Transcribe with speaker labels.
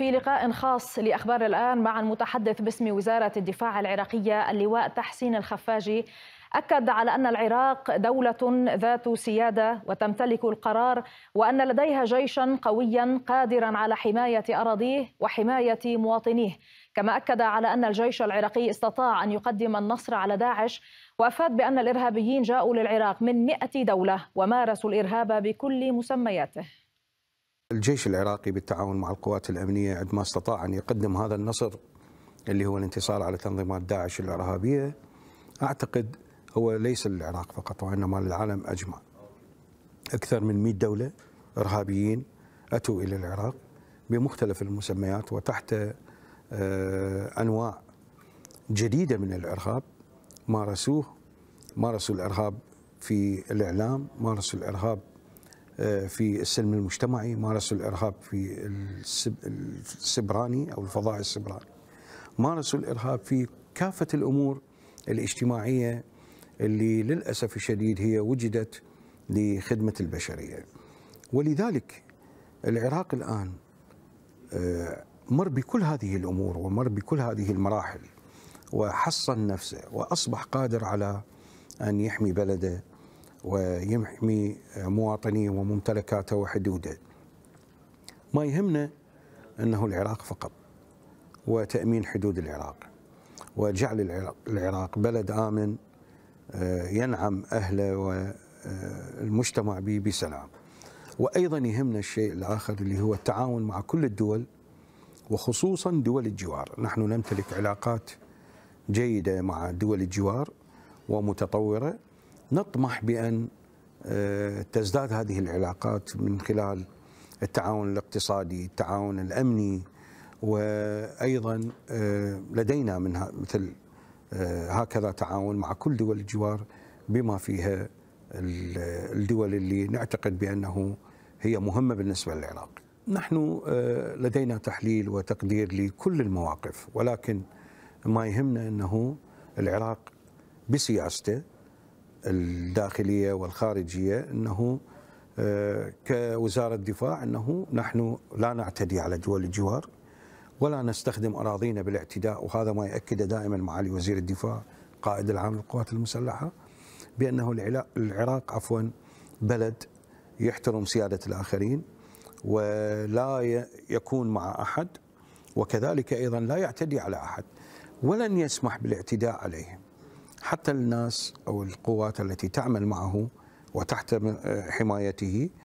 Speaker 1: في لقاء خاص لأخبار الآن مع المتحدث باسم وزارة الدفاع العراقية اللواء تحسين الخفاجي أكد على أن العراق دولة ذات سيادة وتمتلك القرار وأن لديها جيشا قويا قادرا على حماية أراضيه وحماية مواطنيه كما أكد على أن الجيش العراقي استطاع أن يقدم النصر على داعش وأفاد بأن الإرهابيين جاءوا للعراق من 100 دولة ومارسوا الإرهاب بكل مسمياته
Speaker 2: الجيش العراقي بالتعاون مع القوات الأمنية عندما استطاع أن يقدم هذا النصر اللي هو الانتصار على تنظيمات داعش الإرهابية أعتقد هو ليس للعراق فقط وإنما للعالم أجمع أكثر من 100 دولة إرهابيين أتوا إلى العراق بمختلف المسميات وتحت آه، أنواع جديدة من الإرهاب مارسوه مارسوا الإرهاب في الإعلام مارسوا الإرهاب في السلم المجتمعي مارسوا الإرهاب في السبراني أو الفضاء السبراني مارسوا الإرهاب في كافة الأمور الاجتماعية اللي للأسف الشديد هي وجدت لخدمة البشرية ولذلك العراق الآن آه، مر بكل هذه الأمور ومر بكل هذه المراحل وحصن نفسه وأصبح قادر على أن يحمي بلده ويحمي مواطنيه وممتلكاته وحدوده ما يهمنا أنه العراق فقط وتأمين حدود العراق وجعل العراق بلد آمن آه، ينعم أهله والمجتمع آه، به بسلام وأيضا يهمنا الشيء الآخر اللي هو التعاون مع كل الدول وخصوصا دول الجوار نحن نمتلك علاقات جيدة مع دول الجوار ومتطورة نطمح بأن آه، تزداد هذه العلاقات من خلال التعاون الاقتصادي التعاون الأمني وأيضا آه، لدينا من مثل آه، هكذا تعاون مع كل دول الجوار بما فيها الدول اللي نعتقد بأنه هي مهمة بالنسبة للعراق نحن لدينا تحليل وتقدير لكل المواقف ولكن ما يهمنا أنه العراق بسياسته الداخليه والخارجيه انه آه، كوزاره دفاع انه نحن لا نعتدي على دول الجوار ولا نستخدم اراضينا بالاعتداء وهذا ما ياكده دائما معالي وزير الدفاع قائد العام للقوات المسلحه بانه العراق عفوا بلد يحترم سياده الاخرين ولا يكون مع احد وكذلك ايضا لا يعتدي على احد ولن يسمح بالاعتداء عليهم حتى الناس او القوات التي تعمل معه وتحت حمايته